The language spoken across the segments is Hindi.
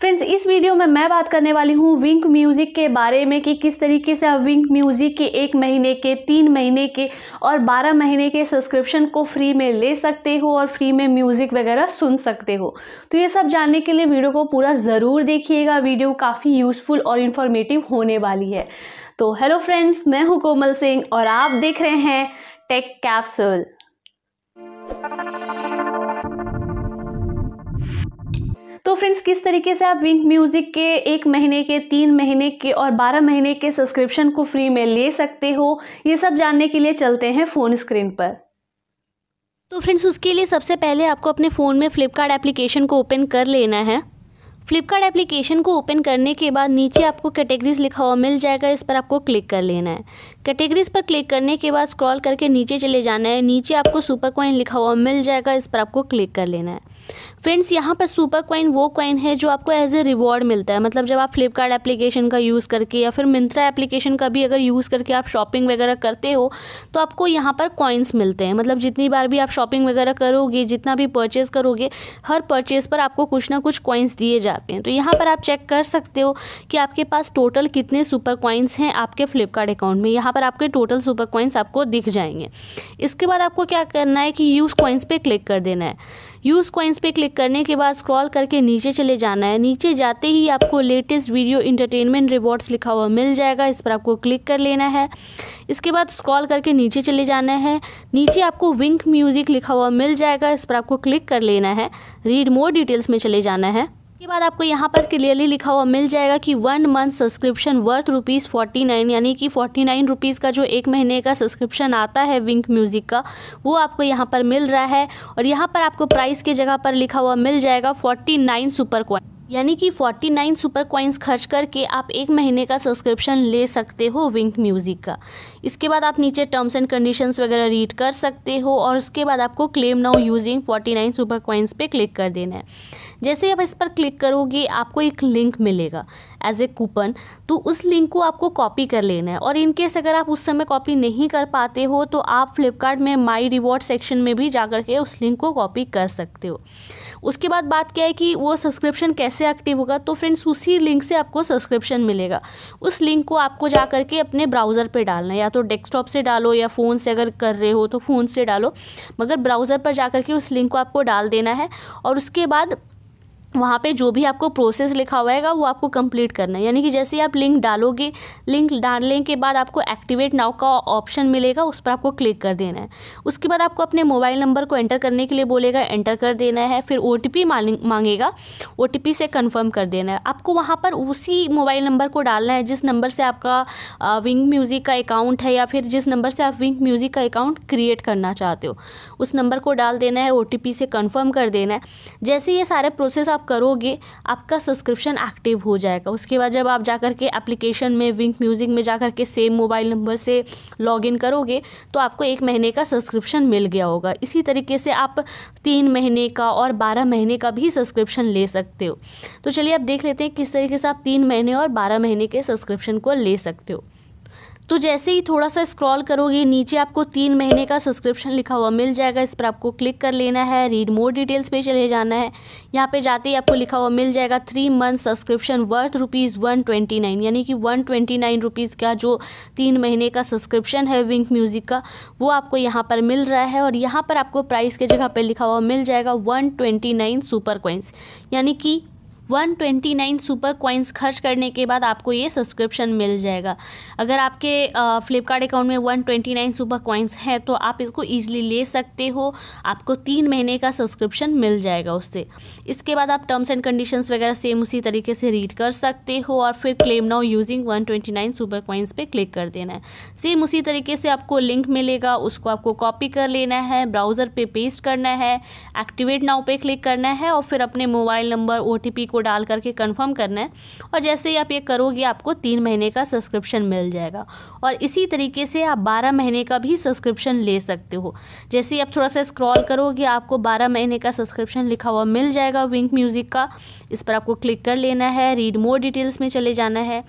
फ्रेंड्स इस वीडियो में मैं बात करने वाली हूँ विंक म्यूज़िक के बारे में कि किस तरीके से आप विंक म्यूज़िक के एक महीने के तीन महीने के और बारह महीने के सब्सक्रिप्शन को फ्री में ले सकते हो और फ्री में म्यूज़िक वगैरह सुन सकते हो तो ये सब जानने के लिए वीडियो को पूरा ज़रूर देखिएगा वीडियो काफ़ी यूज़फुल और इन्फॉर्मेटिव होने वाली है तो हेलो फ्रेंड्स मैं हूँ कोमल सिंह और आप देख रहे हैं टेक कैप्सूल तो फ्रेंड्स किस तरीके से आप विंक म्यूज़िक के एक महीने के तीन महीने के और बारह महीने के सब्सक्रिप्शन को फ्री में ले सकते हो ये सब जानने के लिए चलते हैं फ़ोन स्क्रीन पर तो फ्रेंड्स उसके लिए सबसे पहले आपको अपने फ़ोन में फ्लिपकार्ट एप्लीकेशन को ओपन कर लेना है फ्लिपकार्ट एप्लीकेशन को ओपन करने के बाद नीचे आपको कैटेगरीज लिखा हुआ मिल जाएगा इस पर आपको क्लिक कर लेना है कैटेगरीज पर क्लिक करने के बाद स्क्रॉल करके नीचे चले जाना है नीचे आपको सुपर कॉइन लिखा हुआ मिल जाएगा इस पर आपको क्लिक कर लेना है फ्रेंड्स यहाँ पर सुपर कॉइन वो कॉइन है जो आपको एज ए रिवॉर्ड मिलता है मतलब जब आप फ्लिपकार्ट एप्लीकेशन का यूज़ करके या फिर मिंत्रा एप्लीकेशन का भी अगर यूज़ करके आप शॉपिंग वगैरह करते हो तो आपको यहाँ पर कॉइन्स मिलते हैं मतलब जितनी बार भी आप शॉपिंग वगैरह करोगे जितना भी परचेज़ करोगे हर परचेज़ पर आपको कुछ ना कुछ कॉइन्स दिए जाते हैं तो यहाँ पर आप चेक कर सकते हो कि आपके पास टोटल कितने सुपर कॉइन्स हैं आपके फ्लिपकार्ट अकाउंट में यहाँ पर आपके टोटल सुपर कॉइन्स आपको दिख जाएंगे इसके बाद आपको क्या करना है कि यूज़ कॉइन्स पर क्लिक कर देना है यूज़ कॉइंस पे क्लिक करने के बाद स्क्रॉल करके नीचे चले जाना है नीचे जाते ही आपको लेटेस्ट वीडियो इंटरटेनमेंट रिवॉर्ड्स लिखा हुआ मिल जाएगा इस पर आपको क्लिक कर लेना है इसके बाद स्क्रॉल करके नीचे चले जाना है नीचे आपको विंक म्यूज़िक लिखा हुआ मिल जाएगा इस पर आपको क्लिक कर लेना है रीड मोर डिटेल्स में चले जाना है उसके बाद आपको यहाँ पर क्लियरली लिखा हुआ मिल जाएगा कि one month subscription worth rupees forty nine यानी कि फोर्टी नाइन रुपीज़ का जो एक महीने का सब्सक्रिप्शन आता है विंक म्यूज़िक का वो आपको यहाँ पर मिल रहा है और यहाँ पर आपको प्राइस की जगह पर लिखा हुआ मिल जाएगा फोर्टी नाइन सुपर क्वाइन यानी कि 49 सुपर क्वाइंस खर्च करके आप एक महीने का सब्सक्रिप्शन ले सकते हो विंक म्यूज़िक का इसके बाद आप नीचे टर्म्स एंड कंडीशंस वगैरह रीड कर सकते हो और उसके बाद आपको claim now using 49 super coins पे क्लिक कर देना है जैसे आप इस पर क्लिक करोगे आपको एक लिंक मिलेगा एज ए कूपन तो उस लिंक को आपको कॉपी कर लेना है और इनकेस अगर आप उस समय कॉपी नहीं कर पाते हो तो आप फ्लिपकार्ट में माई रिवॉर्ड सेक्शन में भी जा के उस लिंक को कॉपी कर सकते हो उसके बाद बात क्या है कि वो सब्सक्रिप्शन कैसे एक्टिव होगा तो फ्रेंड्स उसी लिंक से आपको सब्सक्रिप्शन मिलेगा उस लिंक को आपको जा करके अपने ब्राउज़र पर डालना है या तो डेस्कटॉप से डालो या फ़ोन से अगर कर रहे हो तो फ़ोन से डालो मगर ब्राउज़र पर जा करके उस लिंक को आपको डाल देना है और उसके बाद वहाँ पे जो भी आपको प्रोसेस लिखा हुआ वो आपको कंप्लीट करना है यानी कि जैसे आप लिंक डालोगे लिंक डालने के बाद आपको एक्टिवेट नाउ का ऑप्शन मिलेगा उस पर आपको क्लिक कर देना है उसके बाद आपको अपने मोबाइल नंबर को एंटर करने के लिए बोलेगा एंटर कर देना है फिर ओ मांगेगा ओ से कन्फर्म कर देना है आपको वहाँ पर उसी मोबाइल नंबर को डालना है जिस नंबर से आपका विंग म्यूज़िक का अकाउंट है या फिर जिस नंबर से आप विंग म्यूज़िक का अकाउंट क्रिएट करना चाहते हो उस नंबर को डाल देना है ओ से कन्फर्म कर देना है जैसे ये सारे प्रोसेस आप करोगे आपका सब्सक्रिप्शन एक्टिव हो जाएगा उसके बाद जब आप जा के एप्लीकेशन में विंक म्यूज़िक में जा कर के सेम मोबाइल नंबर से लॉगिन करोगे तो आपको एक महीने का सब्सक्रिप्शन मिल गया होगा इसी तरीके से आप तीन महीने का और बारह महीने का भी सब्सक्रिप्शन ले सकते हो तो चलिए आप देख लेते हैं किस तरीके से आप तीन महीने और बारह महीने के सब्सक्रिप्शन को ले सकते हो तो जैसे ही थोड़ा सा स्क्रॉल करोगे नीचे आपको तीन महीने का सब्सक्रिप्शन लिखा हुआ मिल जाएगा इस पर आपको क्लिक कर लेना है रीड मोर डिटेल्स पे चले जाना है यहाँ पे जाते ही आपको लिखा हुआ मिल जाएगा three month subscription worth rupees one twenty nine यानी कि वन ट्वेंटी नाइन रुपीज़ का जो तीन महीने का सब्सक्रिप्शन है विंक म्यूज़िक का वो आपको यहाँ पर मिल रहा है और यहाँ पर आपको प्राइस के जगह पर लिखा हुआ मिल जाएगा one twenty nine super coins यानी कि 129 सुपर कॉइन्स खर्च करने के बाद आपको ये सब्सक्रिप्शन मिल जाएगा अगर आपके फ्लिपकार्ट अकाउंट में 129 सुपर कॉइन्स हैं तो आप इसको ईजिली ले सकते हो आपको तीन महीने का सब्सक्रिप्शन मिल जाएगा उससे इसके बाद आप टर्म्स एंड कंडीशंस वगैरह सेम उसी तरीके से रीड कर सकते हो और फिर claim now using 129 super coins पे क्लिक कर देना है सेम उसी तरीके से आपको लिंक मिलेगा उसको आपको कॉपी कर लेना है ब्राउज़र पे पेस्ट करना है एक्टिवेट नाउ पे क्लिक करना है और फिर अपने मोबाइल नंबर ओ को को डाल करके कन्फर्म करना है और जैसे ही आप ये करोगे आपको तीन महीने का सब्सक्रिप्शन मिल जाएगा और इसी तरीके से आप बारह महीने का भी सब्सक्रिप्शन ले सकते हो जैसे ही आप थोड़ा सा स्क्रॉल करोगे आपको बारह महीने का सब्सक्रिप्शन लिखा हुआ मिल जाएगा विंक म्यूज़िक का इस पर आपको क्लिक कर लेना है रीड मोर डिटेल्स में चले जाना है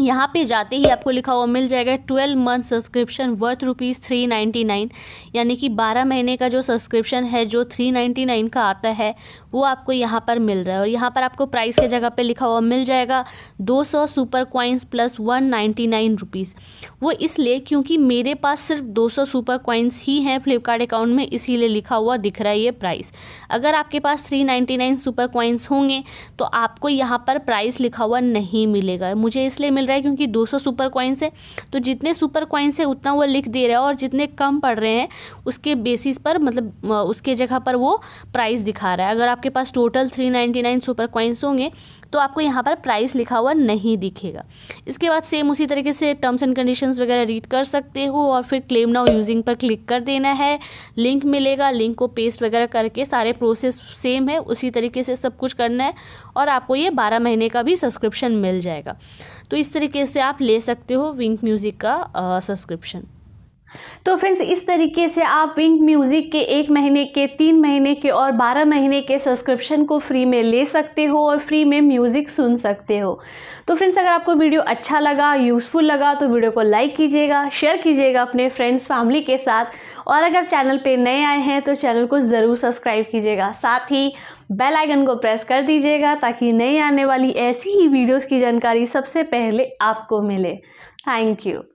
यहाँ पे जाते ही आपको लिखा हुआ मिल जाएगा twelve month subscription worth rupees three ninety nine यानी कि बारह महीने का जो सब्सक्रिप्शन है जो थ्री नाइन्टी नाइन का आता है वो आपको यहाँ पर मिल रहा है और यहाँ पर आपको प्राइस के जगह पे लिखा हुआ मिल जाएगा दो सौ super coins plus one ninety nine rupees वो इसलिए क्योंकि मेरे पास सिर्फ दो सौ सुपर कॉइन्स ही हैं फ्लिपकार्ट अकाउंट में इसीलिए लिखा हुआ दिख रहा है ये प्राइस अगर आपके पास three ninety nine super coins होंगे तो आपको यहाँ पर प्राइस लिखा हुआ नहीं मिलेगा मुझे इसलिए मिल रहा है क्योंकि 200 सुपर कॉइन्स है तो जितने सुपर कॉइन्स है उतना वो लिख दे रहा है और जितने कम पड़ रहे हैं उसके बेसिस पर मतलब उसके जगह पर वो प्राइस दिखा रहा है अगर आपके पास total three nine super coins होंगे तो आपको यहाँ पर प्राइस लिखा हुआ नहीं दिखेगा इसके बाद सेम उसी तरीके से टर्म्स एंड कंडीशंस वगैरह रीड कर सकते हो और फिर क्लेम नाउ यूजिंग पर क्लिक कर देना है लिंक मिलेगा लिंक को पेस्ट वगैरह करके सारे प्रोसेस सेम है उसी तरीके से सब कुछ करना है और आपको ये बारह महीने का भी सब्सक्रिप्शन मिल जाएगा तो इस तरीके से आप ले सकते हो विंक म्यूज़िक का सब्सक्रिप्शन तो फ्रेंड्स इस तरीके से आप विंग म्यूज़िक के एक महीने के तीन महीने के और बारह महीने के सब्सक्रिप्शन को फ्री में ले सकते हो और फ्री में म्यूज़िक सुन सकते हो तो फ्रेंड्स अगर आपको वीडियो अच्छा लगा यूज़फुल लगा तो वीडियो को लाइक कीजिएगा शेयर कीजिएगा अपने फ्रेंड्स फैमिली के साथ और अगर चैनल पर नए आए हैं तो चैनल को ज़रूर सब्सक्राइब कीजिएगा साथ ही बेल आइकन को प्रेस कर दीजिएगा ताकि नई आने वाली ऐसी ही वीडियोज़ की जानकारी सबसे पहले आपको मिले थैंक यू